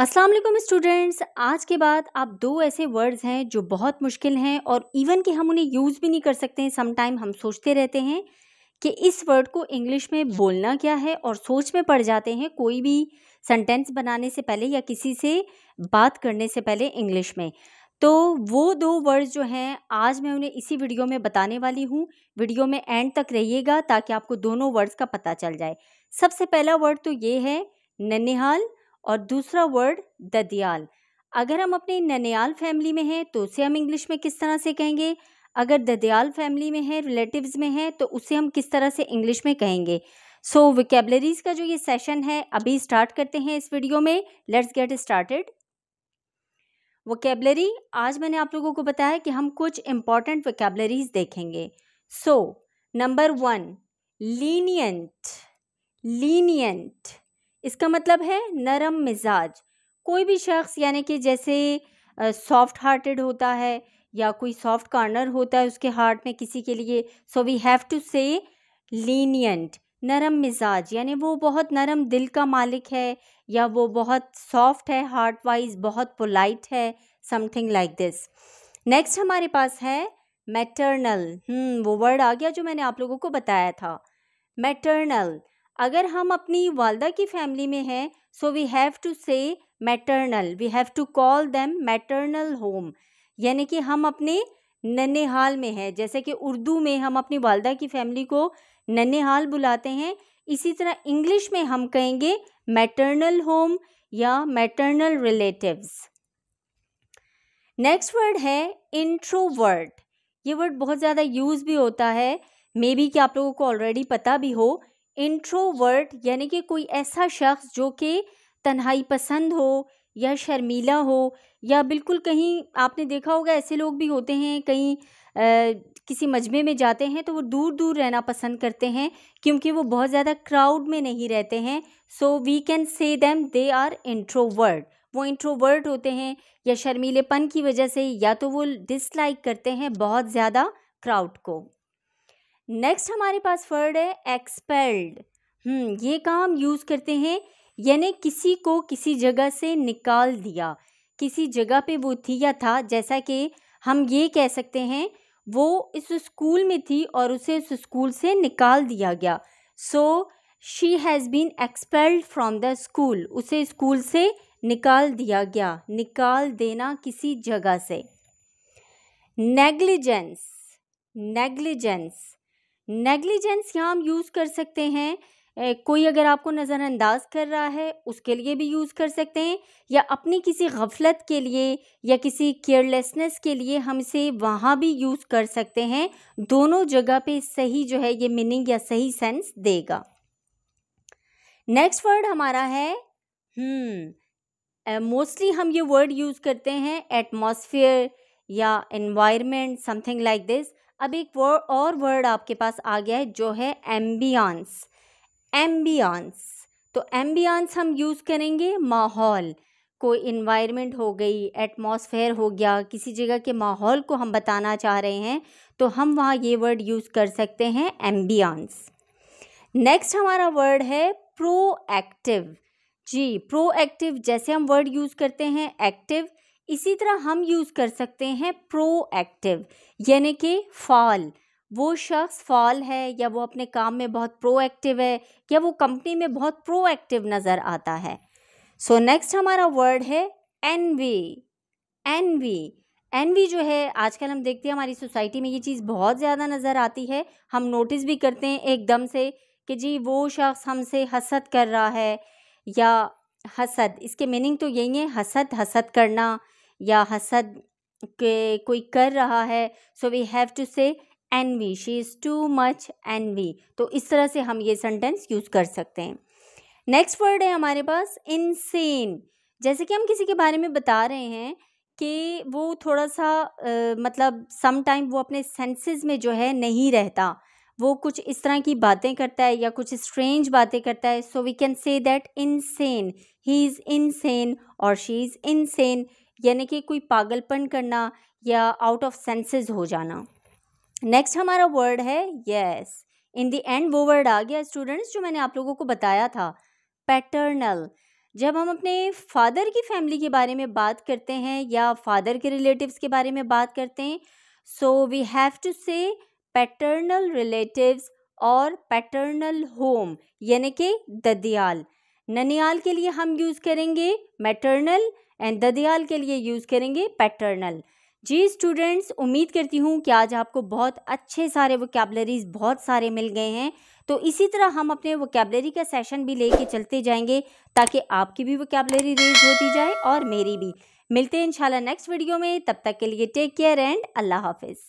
अस्सलाम वालेकुम स्टूडेंट्स आज के बाद आप दो ऐसे वर्ड्स हैं जो बहुत मुश्किल हैं और इवन कि हम उन्हें यूज़ भी नहीं कर सकते हैं समटाइम हम सोचते रहते हैं कि इस वर्ड को इंग्लिश में बोलना क्या है और सोच में पड़ जाते हैं कोई भी सेंटेंस बनाने से पहले या किसी से बात करने से पहले इंग्लिश में तो वो दो वर्ड्स जो हैं आज मैं उन्हें इसी वीडियो में बताने वाली हूँ वीडियो में एंड तक रहिएगा ताकि आपको दोनों वर्ड्स का पता चल जाए सबसे पहला वर्ड तो ये है ननिहाल और दूसरा वर्ड ददियाल अगर हम अपने ननियाल फैमिली में हैं तो उसे हम इंग्लिश में किस तरह से कहेंगे अगर ददयाल फैमिली में है रिलेटिव्स में है तो उसे हम किस तरह से इंग्लिश में कहेंगे सो so, विकेबलरीज का जो ये सेशन है अभी स्टार्ट करते हैं इस वीडियो में लेट्स गेट स्टार्टेड वोकेबलरी आज मैंने आप लोगों को बताया कि हम कुछ इंपॉर्टेंट वोकेबलरीज देखेंगे so number one lenient lenient इसका मतलब है नरम मिजाज कोई भी शख्स यानी कि जैसे सॉफ्ट हार्टेड होता है या कोई सॉफ्ट कार्नर होता है उसके हार्ट में किसी के लिए so we have to say lenient नरम मिजाज यानी वो बहुत नरम दिल का मालिक है या वो बहुत सॉफ्ट है हार्ट वाइज बहुत पोलाइट है समथिंग लाइक दिस नेक्स्ट हमारे पास है मैटर्नल हम्म, वो वर्ड आ गया जो मैंने आप लोगों को बताया था मैटर्नल अगर हम अपनी वालदा की फैमिली में हैं so we have to say maternal we have to call them maternal home यानी कि हम अपने नन्हेहाल में हैं जैसे कि उर्दू में हम अपनी वालदा की फैमिली को हाल बुलाते हैं इसी तरह इंग्लिश में हम कहेंगे मैटरनल होम या मैटरनल रिलेटिव्स नेक्स्ट वर्ड है इंट्रोवर्ट ये वर्ड बहुत ज़्यादा यूज़ भी होता है मे बी कि आप लोगों को ऑलरेडी पता भी हो इंट्रोवर्ट यानी कि कोई ऐसा शख्स जो कि तन्हाई पसंद हो या शर्मीला हो या बिल्कुल कहीं आपने देखा होगा ऐसे लोग भी होते हैं कहीं आ, किसी मजमे में जाते हैं तो वो दूर दूर रहना पसंद करते हैं क्योंकि वो बहुत ज़्यादा क्राउड में नहीं रहते हैं so we can say them they are introvert वो इंट्रोवर्ड होते हैं या शर्मीलेपन की वजह से या तो वो डिसलाइक करते हैं बहुत ज़्यादा क्राउड को नेक्स्ट हमारे पास वर्ड है एक्सपेल्ड हम्म ये काम यूज़ करते हैं यानी किसी को किसी जगह से निकाल दिया किसी जगह पे वो थी या था जैसा कि हम ये कह सकते हैं वो इस स्कूल में थी और उसे उस स्कूल से निकाल दिया गया so she has been expelled from the school उसे स्कूल से निकाल दिया गया निकाल देना किसी जगह से नेग्लिजेंस नेग्लिजेंस नेग्लिजेंस यहाँ हम यूज़ कर सकते हैं कोई अगर आपको नज़रअंदाज कर रहा है उसके लिए भी यूज़ कर सकते हैं या अपनी किसी गफलत के लिए या किसी केयरलेसनेस के लिए हम इसे वहाँ भी यूज़ कर सकते हैं दोनों जगह पे सही जो है ये मीनिंग या सही सेंस देगा नेक्स्ट वर्ड हमारा है हम्म, मोस्टली हम ये वर्ड यूज़ करते हैं एटमॉस्फेयर या इन्वायरमेंट समथिंग लाइक दिस अब एक वर्ड और वर्ड आपके पास आ गया है जो है एम्बियांस एम्बियांस तो एम्बियांस हम यूज़ करेंगे माहौल कोई इन्वायरमेंट हो गई एटमॉस्फेयर हो गया किसी जगह के माहौल को हम बताना चाह रहे हैं तो हम वहाँ ये वर्ड यूज़ कर सकते हैं एम्बियांस नेक्स्ट हमारा वर्ड है प्रोएक्टिव जी प्रोएक्टिव जैसे हम वर्ड यूज़ करते हैं एक्टिव इसी तरह हम यूज़ कर सकते हैं प्रोएक्टिव यानी कि फॉल वो शख्स फॉल है या वो अपने काम में बहुत प्रोएक्टिव है या वो कंपनी में बहुत प्रोएक्टिव नज़र आता है सो so, नेक्स्ट हमारा वर्ड है वी एन वी जो है आजकल हम देखते हैं हमारी सोसाइटी में ये चीज़ बहुत ज़्यादा नज़र आती है हम नोटिस भी करते हैं एकदम से कि जी वो शख्स हमसे हसद कर रहा है या हसद इसके मीनिंग तो यही है हसद हसद करना या हसद के कोई कर रहा है so we have to say envy she is too much envy तो इस तरह से हम ये सेंटेंस यूज़ कर सकते हैं नेक्स्ट वर्ड है हमारे पास इनसेन जैसे कि हम किसी के बारे में बता रहे हैं कि वो थोड़ा सा आ, मतलब सम टाइम वो अपने सेंसेस में जो है नहीं रहता वो कुछ इस तरह की बातें करता है या कुछ स्ट्रेंज बातें करता है so we can say that insane he is insane और शी इज़ इनसेन यानी कि कोई पागलपन करना या आउट ऑफ सेंसेस हो जाना नेक्स्ट हमारा वर्ड है येस इन दी एंड वो वर्ड आ गया स्टूडेंट्स जो मैंने आप लोगों को बताया था पैटर्नल जब हम अपने फादर की फैमिली के बारे में बात करते हैं या फादर के रिलेटिव्स के बारे में बात करते हैं so we have to say paternal relatives और पैटर्नल होम यानी कि ददियाल ननियाल के लिए हम यूज़ करेंगे मैटरनल एंड ददियाल के लिए यूज़ करेंगे पैटर्नल जी स्टूडेंट्स उम्मीद करती हूँ कि आज आपको बहुत अच्छे सारे वोकेबलरीज बहुत सारे मिल गए हैं तो इसी तरह हम अपने वोकेबलरी का सेशन भी लेके चलते जाएंगे ताकि आपकी भी वोकेबलरी रेज होती जाए और मेरी भी मिलते हैं इंशाल्लाह नेक्स्ट वीडियो में तब तक के लिए टेक केयर एंड अल्लाह हाफिज़